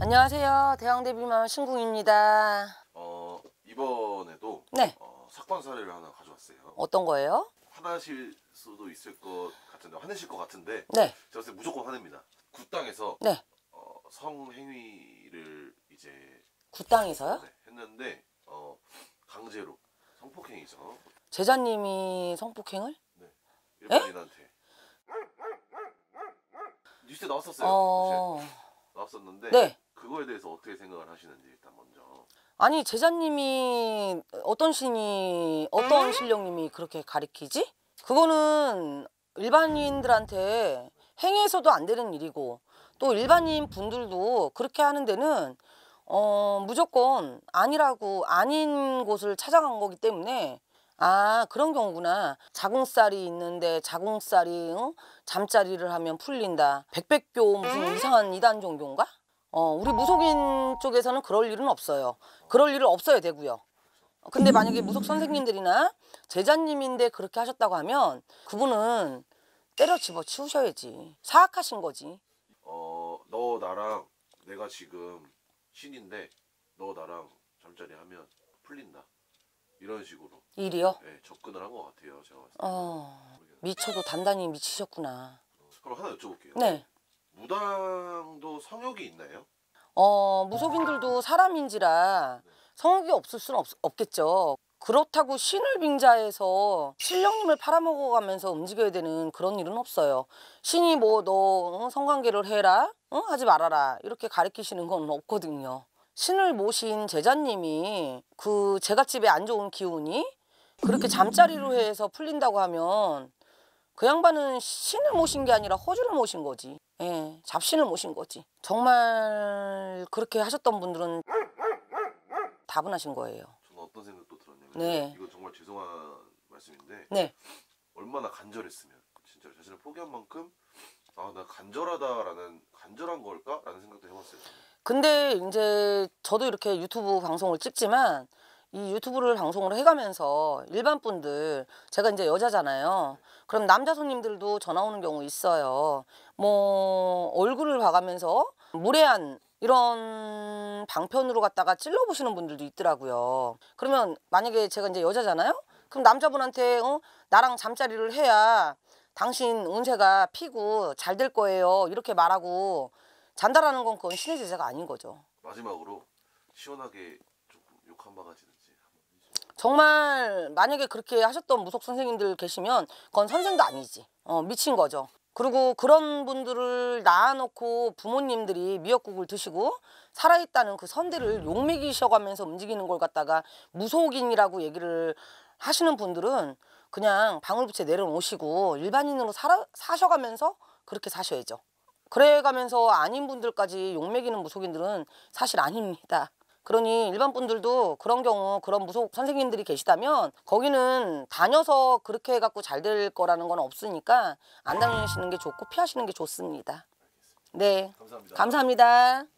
안녕하세요. 대왕대비마을 신궁입니다. 어, 이번에도 네. 어, 사건 사례를 하나 가져왔어요. 어떤 거예요? 화나실 수도 있을 것 같은데 화내실 것 같은데 네. 제가 봤 무조건 화냅니다. 구땅에서 네. 어, 성행위를 이제 구땅에서요? 네, 했는데 어, 강제로 성폭행이죠. 제자님이 성폭행을? 네. 예? 일반인한테. 뉴스에 나왔었어요. 어... 나왔었는데 네. 그거에 대해서 어떻게 생각을 하시는지 일단 먼저. 아니 제자님이 어떤 신이 어떤 신령님이 음? 그렇게 가리키지? 그거는 일반인들한테 행해서도 안 되는 일이고 또 일반인 분들도 그렇게 하는 데는 어 무조건 아니라고 아닌 곳을 찾아간 거기 때문에 아 그런 경우구나 자궁살이 있는데 자궁살이 응? 잠자리를 하면 풀린다 백백교 무슨 음? 이상한 이단 종교인가? 어, 우리 무속인 쪽에서는 그럴 일은 없어요. 그럴 일은 없어야 되고요. 어, 근데 만약에 무속 선생님들이나 제자님인데 그렇게 하셨다고 하면 그분은 때려 집어 치우셔야지. 사악하신 거지. 어, 너 나랑 내가 지금 신인데 너 나랑 잠자리 하면 풀린다. 이런 식으로. 일이요? 네, 접근을 한 것 같아요. 제가 봤을 때. 어, 미쳐도 단단히 미치셨구나. 그럼 하나 여쭤볼게요. 네. 무당도 성욕이 있나요? 어, 무속인들도 사람인지라 성욕이 없을 수는 없, 겠죠 그렇다고 신을 빙자해서 신령님을 팔아먹어가면서 움직여야 되는 그런 일은 없어요. 신이 뭐 너 성관계를 해라, 응? 하지 말아라 이렇게 가르키시는 건 없거든요. 신을 모신 제자님이 그 제갓집에 안 좋은 기운이 그렇게 잠자리로 해서 풀린다고 하면 그 양반은 신을 모신 게 아니라 허주를 모신 거지. 예, 잡신을 모신 거지. 정말 그렇게 하셨던 분들은 다분 하신 거예요. 저는 어떤 생각도 들었냐면 네. 이거 정말 죄송한 말씀인데 네. 얼마나 간절했으면 진짜 자신을 포기한 만큼 아나 간절하다라는 간절한 걸까라는 생각도 해봤어요. 근데 이제 저도 이렇게 유튜브 방송을 찍지만 이 유튜브를 방송으로 해가면서 일반 분들 제가 이제 여자잖아요. 그럼 남자 손님들도 전화 오는 경우 있어요. 뭐 얼굴을 봐가면서 무례한 이런 방편으로 갔다가 찔러 보시는 분들도 있더라고요. 그러면 만약에 제가 이제 여자잖아요. 그럼 남자분한테 어 나랑 잠자리를 해야 당신 운세가 피고 잘 될 거예요. 이렇게 말하고 잔다라는 건 그건 신의 제자가 아닌 거죠. 마지막으로 시원하게 조금 욕한 바가지는 정말 만약에 그렇게 하셨던 무속 선생님들 계시면 그건 선생도 아니지 어, 미친 거죠 그리고 그런 분들을 낳아놓고 부모님들이 미역국을 드시고 살아있다는 그 선대를 욕먹이셔가면서 움직이는 걸 갖다가 무속인이라고 얘기를 하시는 분들은 그냥 방울부채 내려놓으시고 일반인으로 살아, 사셔가면서 그렇게 사셔야죠 그래가면서 아닌 분들까지 욕먹이는 무속인들은 사실 아닙니다 그러니 일반 분들도 그런 경우 그런 무속 선생님들이 계시다면 거기는 다녀서 그렇게 해갖고 잘 될 거라는 건 없으니까 안 다니시는 게 좋고 피하시는 게 좋습니다. 네. 감사합니다. 감사합니다.